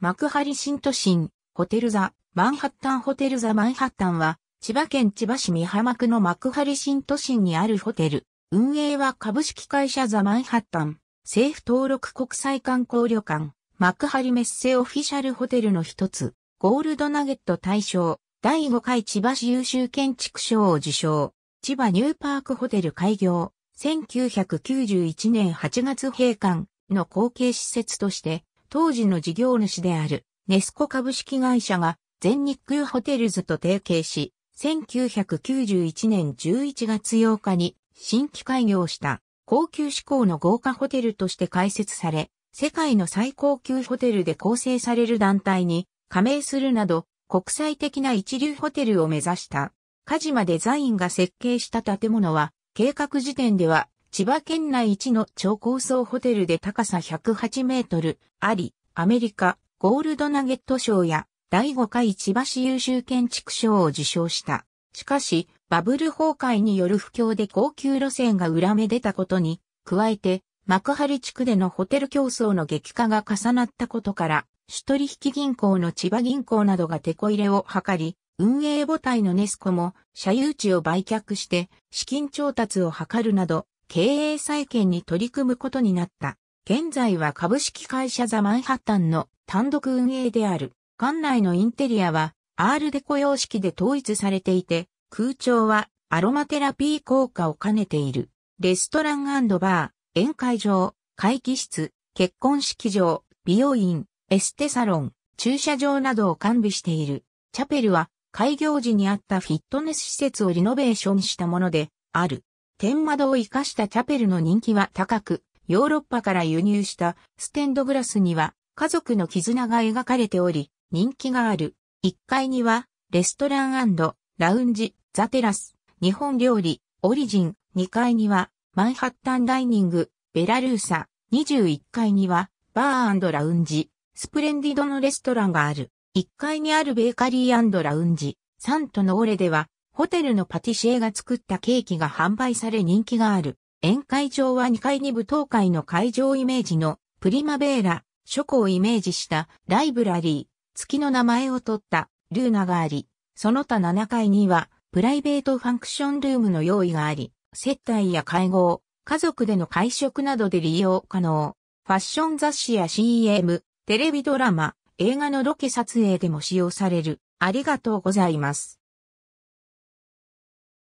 幕張新都心、ホテルザ、マンハッタンホテルザマンハッタンは、千葉県千葉市美浜区の幕張新都心にあるホテル。運営は株式会社ザマンハッタン、政府登録国際観光旅館、幕張メッセオフィシャルホテルの一つ、ゴールドナゲット大賞、第5回千葉市優秀建築賞を受賞、千葉ニューパークホテル開業、1991年8月閉館の後継施設として、当時の事業主であるネスコ株式会社が全日空ホテルズと提携し、1991年11月8日に新規開業した高級志向の豪華ホテルとして開設され、世界の最高級ホテルで構成される団体に加盟するなど国際的な一流ホテルを目指した。カジマデザインが設計した建物は計画時点では千葉県内一の超高層ホテルで高さ108メートルあり、アメリカゴールドナゲット賞や第5回千葉市優秀建築賞を受賞した。しかし、バブル崩壊による不況で高級路線が裏目出たことに、加えて、幕張地区でのホテル競争の激化が重なったことから、主取引銀行の千葉銀行などが手こ入れを図り、運営母体のネスコも社有地を売却して資金調達を図るなど経営再建に取り組むことになった。現在は株式会社ザ・マンハッタンの単独運営である。館内のインテリアはアールデコ様式で統一されていて、空調はアロマテラピー効果を兼ねている。レストランバー、宴会場、会議室、結婚式場、美容院、エステサロン、駐車場などを完備している。チャペルは開業時にあったフィットネス施設をリノベーションしたものである。天窓を生かしたチャペルの人気は高く、ヨーロッパから輸入したステンドグラスには家族の絆が描かれており、人気がある。1階には、レストランラウンジ、ザテラス、日本料理、オリジン、2階には、マンハッタンダイニング、ベラルーサ、21階には、バーラウンジ、スプレンディドのレストランがある。1階にあるベーカリーラウンジ、サントのオレでは、ホテルのパティシエが作ったケーキが販売され人気がある。宴会場は2階に舞踏会の会場イメージのプリマベーラ、諸庫をイメージしたライブラリー、月の名前を取ったルーナがあり、その他7階にはプライベートファンクションルームの用意があり、接待や会合、家族での会食などで利用可能。ファッション雑誌や CM、テレビドラマ、映画のロケ撮影でも使用される。ありがとうございます。